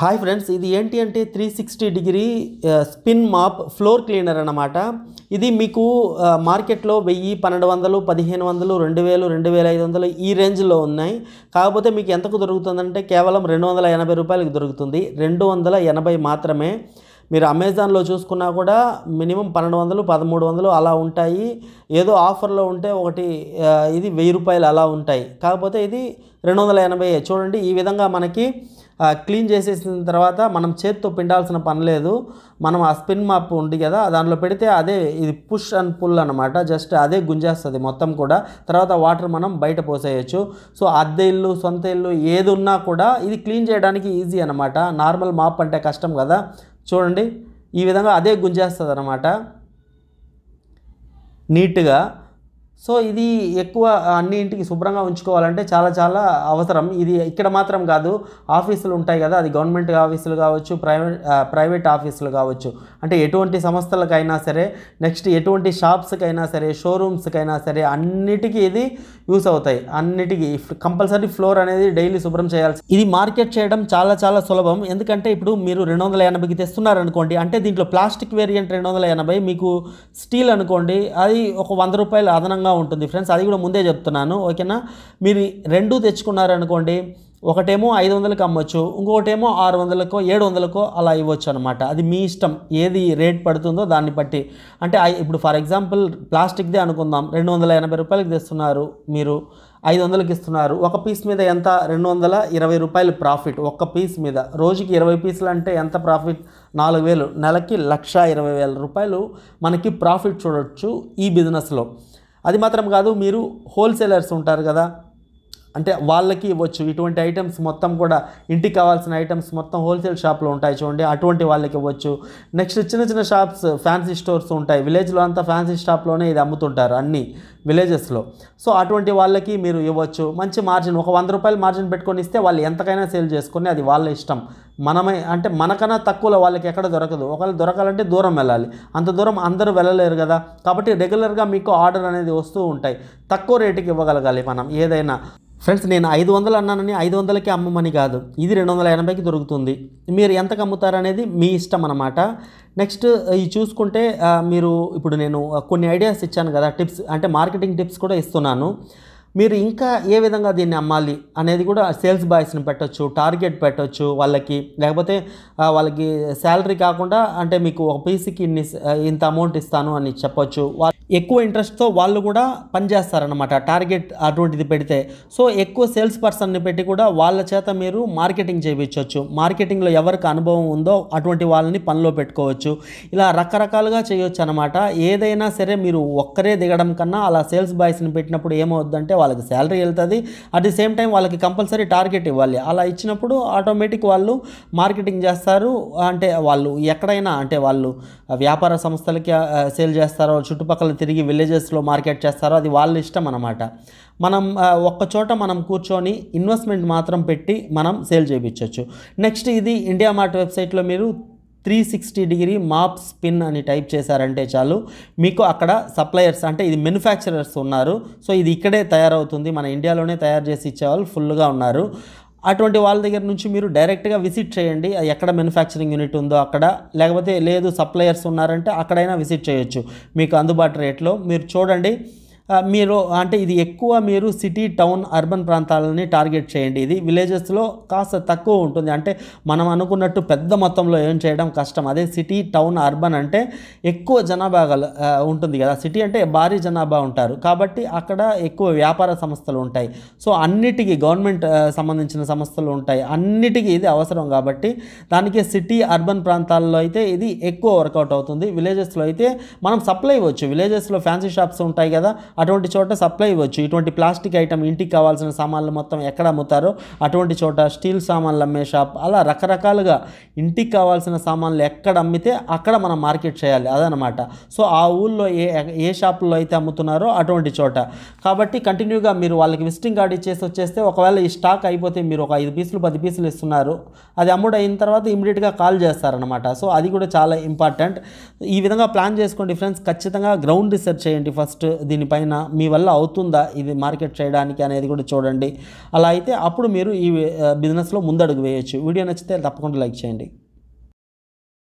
hi friends ఇది ఏంటి అంటే three sixty degree spin mop floor cleaner అనమాట ఇది మీకు మార్కెట్లో వెయ్యి పన్నెండు వందలు పదిహేను వందలు రెండు వేలు రెండు వేల ఐదు వందలు ఈ రేంజ్లో ఉన్నాయి కాకపోతే మీకు ఎంతకు దొరుకుతుందంటే కేవలం రెండు వందల ఎనభై రూపాయలకు దొరుకుతుంది రెండు వందల ఎనభై మాత్రమే మీరు అమెజాన్లో చూసుకున్నా కూడా మినిమం పన్నెండు వందలు పదమూడు వందలు అలా ఉంటాయి ఏదో ఆఫర్లో ఉంటే ఒకటి ఇది వెయ్యి రూపాయలు అలా ఉంటాయి కాకపోతే ఇది రెండు వందల ఎనభై చూడండి ఈ విధంగా మనకి క్లీన్ చేసేసిన తర్వాత మనం చేత్తో పిండాల్సిన పని లేదు మనం ఆ స్పిన్ మాప్ ఉంది కదా దాంట్లో పెడితే అదే ఇది పుష్ అండ్ పుల్ అనమాట జస్ట్ అదే గుంజేస్తుంది మొత్తం కూడా తర్వాత వాటర్ మనం బయట పోసేయచ్చు సో అద్దె ఇల్లు సొంత ఇల్లు ఏది ఉన్నా కూడా ఇది క్లీన్ చేయడానికి ఈజీ అనమాట నార్మల్ మాప్ అంటే కష్టం కదా చూడండి ఈ విధంగా అదే గుంజేస్తుంది అనమాట నీట్గా సో ఇది ఎక్కువ అన్ని ఇంటికి శుభ్రంగా ఉంచుకోవాలంటే చాలా చాలా అవసరం ఇది ఇక్కడ మాత్రం కాదు ఆఫీసులు ఉంటాయి కదా అది గవర్నమెంట్ ఆఫీసులు కావచ్చు ప్రైవేట్ ప్రైవేట్ ఆఫీసులు కావచ్చు అంటే ఎటువంటి సంస్థలకైనా సరే నెక్స్ట్ ఎటువంటి షాప్స్కైనా సరే షోరూమ్స్కైనా సరే అన్నిటికీ ఇది యూస్ అవుతాయి అన్నిటికీ కంపల్సరీ ఫ్లోర్ అనేది డైలీ శుభ్రం చేయాల్సి ఇది మార్కెట్ చేయడం చాలా చాలా సులభం ఎందుకంటే ఇప్పుడు మీరు రెండు వందల ఎనభైకి తెస్తున్నారనుకోండి అంటే దీంట్లో ప్లాస్టిక్ వేరియంట్ రెండు వందల ఎనభై మీకు స్టీల్ అనుకోండి అది ఒక వంద రూపాయలు అదనంగా విధంగా ఉంటుంది ఫ్రెండ్స్ అది కూడా ముందే చెప్తున్నాను ఓకేనా మీరు రెండు తెచ్చుకున్నారనుకోండి ఒకటేమో ఐదు వందలకు అమ్మొచ్చు ఇంకొకటేమో ఆరు వందలకో ఏడు వందలకో అలా ఇవ్వచ్చు అనమాట అది మీ ఇష్టం ఏది రేట్ పడుతుందో దాన్ని బట్టి అంటే ఇప్పుడు ఫర్ ఎగ్జాంపుల్ ప్లాస్టిక్దే అనుకుందాం రెండు వందల ఎనభై రూపాయలకి తెస్తున్నారు మీరు ఐదు వందలకి ఇస్తున్నారు ఒక పీస్ మీద ఎంత రెండు వందల ఇరవై రూపాయలు ప్రాఫిట్ ఒక్క పీస్ మీద రోజుకి ఇరవై పీసులు అంటే ఎంత ప్రాఫిట్ నాలుగు వేలు నెలకి లక్ష ఇరవై వేల రూపాయలు మనకి ప్రాఫిట్ చూడొచ్చు ఈ బిజినెస్లో అది మాత్రం కాదు మీరు హోల్సేలర్స్ ఉంటారు కదా అంటే వాళ్ళకి ఇవ్వచ్చు ఇటువంటి ఐటమ్స్ మొత్తం కూడా ఇంటికి కావాల్సిన ఐటమ్స్ మొత్తం హోల్సేల్ షాప్లో ఉంటాయి చూడండి అటువంటి వాళ్ళకి ఇవ్వచ్చు నెక్స్ట్ చిన్న చిన్న షాప్స్ ఫ్యాన్సీ స్టోర్స్ ఉంటాయి విలేజ్లో అంతా ఫ్యాన్సీ షాప్లోనే ఇది అమ్ముతుంటారు అన్ని విలేజెస్లో సో అటువంటి వాళ్ళకి మీరు ఇవ్వచ్చు మంచి మార్జిన్ ఒక వంద రూపాయలు మార్జిన్ పెట్టుకొని ఇస్తే వాళ్ళు ఎంతకైనా సేల్ చేసుకుని అది వాళ్ళ ఇష్టం మనమే అంటే మనకన్నా తక్కువ వాళ్ళకి ఎక్కడ దొరకదు ఒకవేళ దొరకాలంటే దూరం వెళ్ళాలి అంత దూరం అందరూ వెళ్ళలేరు కదా కాబట్టి రెగ్యులర్గా మీకు ఆర్డర్ అనేది వస్తూ ఉంటాయి తక్కువ రేటుకి ఇవ్వగలగాలి మనం ఏదైనా ఫ్రెండ్స్ నేను ఐదు వందలు అన్నానని ఐదు వందలకి అమ్మమని కాదు ఇది రెండు వందల ఎనభైకి దొరుకుతుంది మీరు ఎంతకు అమ్ముతారనేది మీ ఇష్టం అన్నమాట నెక్స్ట్ ఈ చూసుకుంటే మీరు ఇప్పుడు నేను కొన్ని ఐడియాస్ ఇచ్చాను కదా టిప్స్ అంటే మార్కెటింగ్ టిప్స్ కూడా ఇస్తున్నాను మీరు ఇంకా ఏ విధంగా దీన్ని అమ్మాలి అనేది కూడా సేల్స్ బాయ్స్ని పెట్టొచ్చు టార్గెట్ పెట్టొచ్చు వాళ్ళకి లేకపోతే వాళ్ళకి శాలరీ కాకుండా అంటే మీకు ఒక పీసీకి ఇన్ని ఇంత అమౌంట్ ఇస్తాను అని చెప్పొచ్చు ఎక్కువ ఇంట్రెస్ట్తో వాళ్ళు కూడా పనిచేస్తారనమాట టార్గెట్ అటువంటిది పెడితే సో ఎక్కువ సేల్స్ పర్సన్ని పెట్టి కూడా వాళ్ళ చేత మీరు మార్కెటింగ్ చేయించవచ్చు మార్కెటింగ్లో ఎవరికి అనుభవం ఉందో అటువంటి వాళ్ళని పనిలో పెట్టుకోవచ్చు ఇలా రకరకాలుగా చేయొచ్చు అనమాట ఏదైనా సరే మీరు ఒక్కరే దిగడం కన్నా అలా సేల్స్ బాయ్స్ని పెట్టినప్పుడు ఏమవుద్దంటే వాళ్ళకి శాలరీ వెళ్తుంది అట్ ది సేమ్ టైం వాళ్ళకి కంపల్సరీ టార్గెట్ ఇవ్వాలి అలా ఇచ్చినప్పుడు ఆటోమేటిక్ వాళ్ళు మార్కెటింగ్ చేస్తారు అంటే వాళ్ళు ఎక్కడైనా అంటే వాళ్ళు వ్యాపార సంస్థలకి సేల్ చేస్తారో చుట్టుపక్కల తిరిగి విలేజెస్లో మార్కెట్ చేస్తారో అది వాళ్ళ ఇష్టం అనమాట మనం ఒక్కచోట మనం కూర్చొని ఇన్వెస్ట్మెంట్ మాత్రం పెట్టి మనం సేల్ చేయించవచ్చు నెక్స్ట్ ఇది ఇండియా మార్ట్ వెబ్సైట్లో మీరు three sixty degree mop spin అని టైప్ చేశారంటే చాలు మీకు అక్కడ సప్లయర్స్ అంటే ఇది మెనుఫ్యాక్చరర్స్ ఉన్నారు సో ఇది ఇక్కడే తయారవుతుంది మన ఇండియాలోనే తయారు చేసి ఇచ్చేవాళ్ళు ఫుల్గా ఉన్నారు అటువంటి వాళ్ళ దగ్గర నుంచి మీరు డైరెక్ట్గా విజిట్ చేయండి ఎక్కడ మ్యానుఫ్యాక్చరింగ్ యూనిట్ ఉందో అక్కడ లేకపోతే లేదు సప్లయర్స్ ఉన్నారంటే అక్కడైనా విజిట్ చేయొచ్చు మీకు అందుబాటు రేట్లో మీరు చూడండి మీరు అంటే ఇది ఎక్కువ మీరు సిటీ టౌన్ అర్బన్ ప్రాంతాలని టార్గెట్ చేయండి ఇది విలేజెస్లో కాస్త తక్కువ ఉంటుంది అంటే మనం అనుకున్నట్టు పెద్ద మొత్తంలో ఏం చేయడం కష్టం అదే సిటీ టౌన్ అర్బన్ అంటే ఎక్కువ జనాభా ఉంటుంది కదా సిటీ అంటే భారీ జనాభా ఉంటారు కాబట్టి అక్కడ ఎక్కువ వ్యాపార సంస్థలు ఉంటాయి సో అన్నిటికీ గవర్నమెంట్ సంబంధించిన సంస్థలు ఉంటాయి అన్నిటికీ ఇది అవసరం కాబట్టి దానికి సిటీ అర్బన్ ప్రాంతాల్లో అయితే ఇది ఎక్కువ వర్కౌట్ అవుతుంది విలేజెస్లో అయితే మనం సప్లై ఇవ్వచ్చు విలేజెస్లో ఫ్యాన్సీ షాప్స్ ఉంటాయి కదా అటువంటి చోట సప్లై ఇవ్వచ్చు ఇటువంటి ప్లాస్టిక్ ఐటమ్ ఇంటికి కావాల్సిన సామాన్లు మొత్తం ఎక్కడ అమ్ముతారో అటువంటి చోట స్టీల్ సామాన్లు అమ్మే షాప్ అలా రకరకాలుగా ఇంటికి కావాల్సిన సామాన్లు ఎక్కడ అమ్మితే అక్కడ మనం మార్కెట్ చేయాలి అదనమాట సో ఆ ఊళ్ళో ఏ ఏ షాపుల్లో అయితే అమ్ముతున్నారో అటువంటి చోట కాబట్టి కంటిన్యూగా మీరు వాళ్ళకి విజిటింగ్ కార్డ్ ఇచ్చేసి వచ్చేస్తే ఒకవేళ ఈ స్టాక్ అయిపోతే మీరు ఒక ఐదు పీసులు పది పీసులు ఇస్తున్నారు అది అమ్ముడు అయిన తర్వాత ఇమీడియట్గా కాల్ చేస్తారనమాట సో అది కూడా చాలా ఇంపార్టెంట్ ఈ విధంగా ప్లాన్ చేసుకోండి ఫ్రెండ్స్ ఖచ్చితంగా గ్రౌండ్ రీసెర్చ్ చేయండి ఫస్ట్ దీనిపైన ఏమైనా మీ వల్ల అవుతుందా ఇది మార్కెట్ చేయడానికి అనేది కూడా చూడండి అలా అయితే అప్పుడు మీరు ఈ బిజినెస్లో ముందడుగు వేయచ్చు వీడియో నచ్చితే తప్పకుండా లైక్ చేయండి